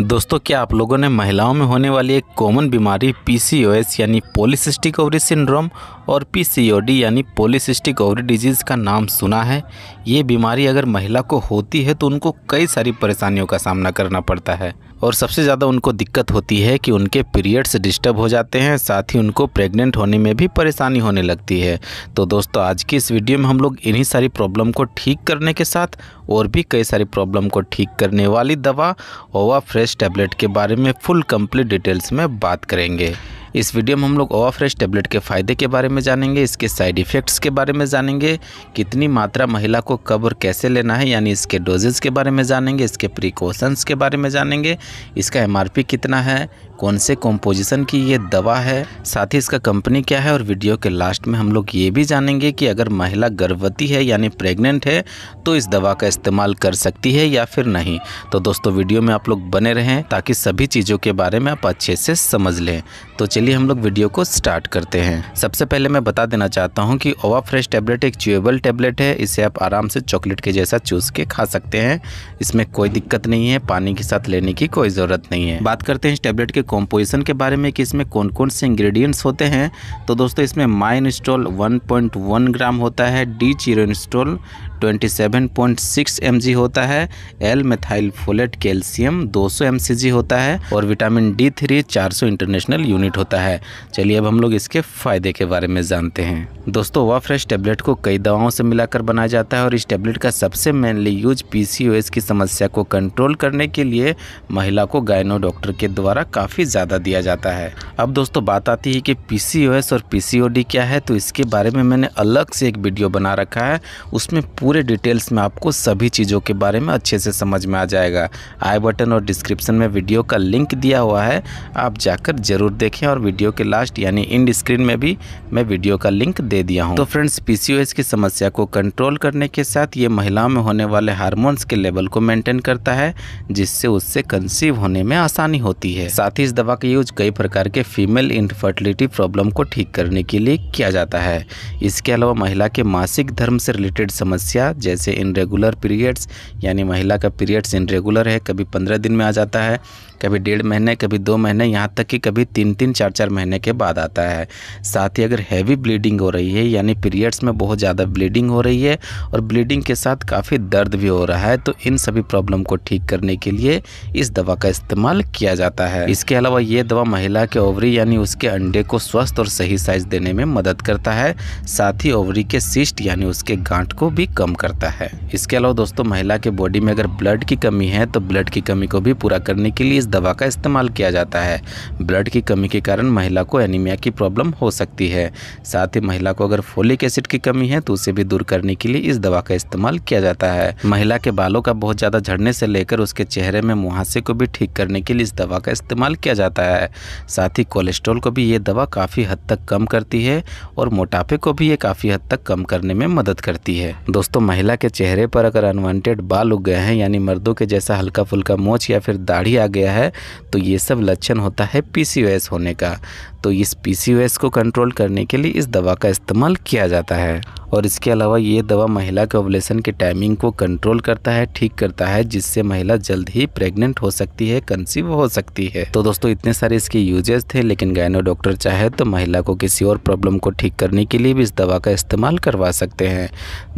दोस्तों क्या आप लोगों ने महिलाओं में होने वाली एक कॉमन बीमारी पीसीओएस यानी पोलिसिस्टिक ओवरी सिंड्रोम और पीसीओडी यानी पोलिसिस्टिक ओवरी डिजीज़ का नाम सुना है ये बीमारी अगर महिला को होती है तो उनको कई सारी परेशानियों का सामना करना पड़ता है और सबसे ज़्यादा उनको दिक्कत होती है कि उनके पीरियड्स डिस्टर्ब हो जाते हैं साथ ही उनको प्रेग्नेंट होने में भी परेशानी होने लगती है तो दोस्तों आज की इस वीडियो में हम लोग इन्हीं सारी प्रॉब्लम को ठीक करने के साथ और भी कई सारी प्रॉब्लम को ठीक करने वाली दवा ओवा फ्रेश फ्रेश टैबलेट के बारे में फुल कंप्लीट डिटेल्स में बात करेंगे इस वीडियो में हम लोग ओवा फ्रेश टेबलेट के फ़ायदे के बारे में जानेंगे इसके साइड इफ़ेक्ट्स के बारे में जानेंगे कितनी मात्रा महिला को कब और कैसे लेना है यानी इसके डोजेज के बारे में जानेंगे इसके प्रिकॉशंस के बारे में जानेंगे इसका एम कितना है कौन से कॉम्पोजिशन की ये दवा है साथ ही इसका कंपनी क्या है और वीडियो के लास्ट में हम लोग ये भी जानेंगे कि अगर महिला गर्भवती है यानी प्रेग्नेंट है तो इस दवा का इस्तेमाल कर सकती है या फिर नहीं तो दोस्तों वीडियो में आप लोग बने रहें ताकि सभी चीज़ों के बारे में आप अच्छे से समझ लें तो चलिए हम लोग वीडियो को स्टार्ट करते हैं सबसे पहले मैं बता देना चाहता हूँ कि ओवा फ्रेश टैबलेट एक च्यूएबल टैबलेट है इसे आप आराम से चॉकलेट के जैसा चूस के खा सकते हैं इसमें कोई दिक्कत नहीं है पानी के साथ लेने की कोई ज़रूरत नहीं है बात करते हैं इस टेबलेट के कॉम्पोजिशन के बारे में कि इसमें कौन कौन से इंग्रेडिएंट्स होते हैं तो दोस्तों इसमें माइन स्टॉल ग्राम होता है डी चिरोस्टोल 27.6 mg होता है एल मेथाइल फोलेट कैल्शियम 200 सौ होता है और विटामिन डी थ्री चार इंटरनेशनल यूनिट होता है चलिए अब हम लोग इसके फायदे के बारे में जानते हैं दोस्तों वह फ्रेश टेबलेट को कई दवाओं से मिलाकर बनाया जाता है और इस टेबलेट का सबसे मेनली यूज पी की समस्या को कंट्रोल करने के लिए महिला को गायनो डॉक्टर के द्वारा काफ़ी ज़्यादा दिया जाता है अब दोस्तों बात आती है कि पी और पी क्या है तो इसके बारे में मैंने अलग से एक वीडियो बना रखा है उसमें पूरे पूरे डिटेल्स में आपको सभी चीज़ों के बारे में अच्छे से समझ में आ जाएगा आई बटन और डिस्क्रिप्शन में वीडियो का लिंक दिया हुआ है आप जाकर ज़रूर देखें और वीडियो के लास्ट यानी इंड स्क्रीन में भी मैं वीडियो का लिंक दे दिया हूँ तो फ्रेंड्स पी की समस्या को कंट्रोल करने के साथ ये महिलाओं में होने वाले हारमोन्स के लेवल को मेंटेन करता है जिससे उससे कंसीव होने में आसानी होती है साथ ही इस दवा का यूज कई प्रकार के फीमेल इनफर्टिलिटी प्रॉब्लम को ठीक करने के लिए किया जाता है इसके अलावा महिला के मासिक धर्म से रिलेटेड समस्या समस्या जैसे इन रेगुलर पीरियड्स यानी महिला का पीरियड्स इन रेगुलर है कभी पंद्रह दिन में आ जाता है कभी डेढ़ महीने कभी दो महीने यहाँ तक कि कभी तीन तीन चार चार महीने के बाद आता है साथ ही अगर हैवी ब्लीडिंग हो रही है यानी पीरियड्स में बहुत ज़्यादा ब्लीडिंग हो रही है और ब्लीडिंग के साथ काफ़ी दर्द भी हो रहा है तो इन सभी प्रॉब्लम को ठीक करने के लिए इस दवा का इस्तेमाल किया जाता है इसके अलावा ये दवा महिला के ओवरी यानी उसके अंडे को स्वस्थ और सही साइज देने में मदद करता है साथ ही ओवरी के सिस्ट यानी उसके गांठ को भी कम करता है इसके अलावा दोस्तों महिला के बॉडी में अगर ब्लड की कमी है तो ब्लड की कमी को भी पूरा करने के लिए इस दवा का इस्तेमाल किया जाता है ब्लड की कमी के कारण महिला को एनीमिया की प्रॉब्लम हो सकती है साथ ही महिला को अगर फोलिक एसिड की कमी है तो उसे भी दूर करने के लिए इस दवा का इस्तेमाल किया जाता है महिला के बालों का बहुत ज़्यादा झड़ने से लेकर उसके चेहरे में मुहासे को भी ठीक करने के लिए इस दवा का इस्तेमाल किया जाता है साथ ही कोलेस्ट्रोल को भी ये दवा काफ़ी हद तक कम करती है और मोटापे को भी ये काफ़ी हद तक कम करने में मदद करती है दोस्तों महिला के चेहरे पर अगर अनवांटेड बाल उग गए हैं यानी मर्दों के जैसा हल्का फुल्का मोच या फिर दाढ़ी आ गया है है तो ये सब लक्षण होता है पी होने का तो इस पी को कंट्रोल करने के लिए इस दवा का इस्तेमाल किया जाता है और इसके अलावा ये दवा महिला के ओवलेशन के टाइमिंग को कंट्रोल करता है ठीक करता है जिससे महिला जल्द ही प्रेग्नेंट हो सकती है कंसीव हो सकती है तो दोस्तों इतने सारे इसके यूजेस थे लेकिन गायनो डॉक्टर चाहे तो महिला को किसी और प्रॉब्लम को ठीक करने के लिए भी इस दवा का इस्तेमाल करवा सकते हैं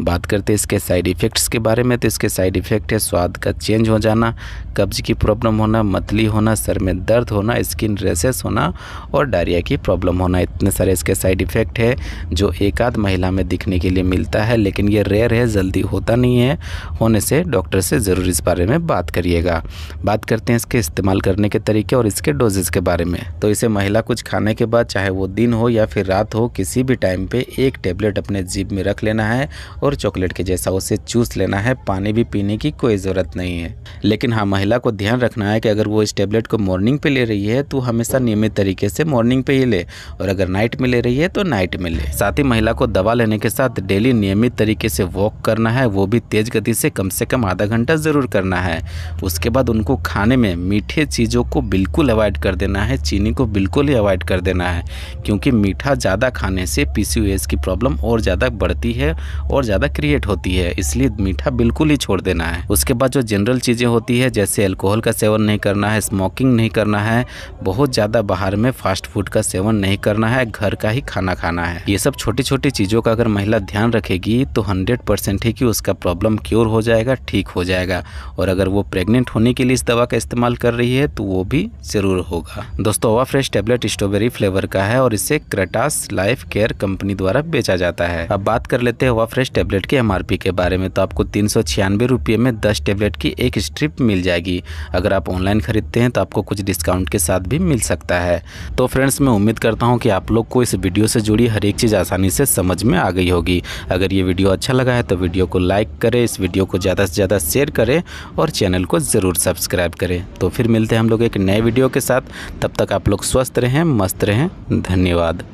बात करते इसके साइड इफ़ेक्ट्स के बारे में तो इसके साइड इफ़ेक्ट है स्वाद का चेंज हो जाना कब्ज की प्रॉब्लम होना मतली होना सर में दर्द होना स्किन रेसेस होना और डायरिया डायरिया की प्रॉब्लम होना इतने सारे इसके साइड इफ़ेक्ट है जो एक आध महिला में दिखने के लिए मिलता है लेकिन ये रेयर है जल्दी होता नहीं है होने से डॉक्टर से ज़रूर इस बारे में बात करिएगा बात करते हैं इसके इस्तेमाल करने के तरीके और इसके डोजेज़ के बारे में तो इसे महिला कुछ खाने के बाद चाहे वो दिन हो या फिर रात हो किसी भी टाइम पर एक टेबलेट अपने जीप में रख लेना है और चॉकलेट के जैसा उसे चूस लेना है पानी भी पीने की कोई ज़रूरत नहीं है लेकिन हाँ महिला को ध्यान रखना है कि अगर वो इस टेबलेट को मॉर्निंग पे ले रही है तो हमेशा नियमित तरीके से मॉर्निंग पे ही ले और अगर नाइट में ले रही है तो नाइट में ले साथ ही महिला को दवा लेने के साथ डेली नियमित तरीके से वॉक करना है वो भी तेज गति से कम से कम आधा घंटा ज़रूर करना है उसके बाद उनको खाने में मीठे चीज़ों को बिल्कुल अवॉइड कर देना है चीनी को बिल्कुल ही अवॉइड कर देना है क्योंकि मीठा ज़्यादा खाने से पी की प्रॉब्लम और ज़्यादा बढ़ती है और ज़्यादा क्रिएट होती है इसलिए मीठा बिल्कुल ही छोड़ देना है उसके बाद जो जनरल चीज़ें होती है जैसे अल्कोहल का सेवन नहीं करना है स्मोकिंग नहीं करना है बहुत ज़्यादा बाहर में फास्ट फूड का सेवन नहीं करना है घर का ही खाना खाना है ये सब छोटी छोटी चीजों का अगर महिला ध्यान रखेगी तो हंड्रेड परसेंट ही कि उसका प्रॉब्लम क्योर हो जाएगा ठीक हो जाएगा और अगर वो प्रेग्नेंट होने के लिए इस दवा का इस्तेमाल कर रही है तो वो भी जरूर होगा दोस्तों ओवा फ्रेश टेबलेट स्ट्रॉबेरी फ्लेवर का है और इसे क्रेटास लाइफ केयर कंपनी द्वारा बेचा जाता है अब बात कर लेते हैं ओवा फ्रेश टेबलेट के एम के बारे में तो आपको तीन सौ में दस टेबलेट की एक स्ट्रिप मिल जाएगी अगर आप ऑनलाइन खरीदते हैं तो आपको कुछ डिस्काउंट के साथ भी मिल सकता है तो फ्रेंड्स मैं उम्मीद करता हूँ कि आप लोग को इस वीडियो से जुड़ी हर एक चीज़ आसानी से समझ में आ गई होगी अगर ये वीडियो अच्छा लगा है तो वीडियो को लाइक करें इस वीडियो को ज़्यादा से ज़्यादा शेयर करें और चैनल को ज़रूर सब्सक्राइब करें तो फिर मिलते हैं हम लोग एक नए वीडियो के साथ तब तक आप लोग स्वस्थ रहें मस्त रहें धन्यवाद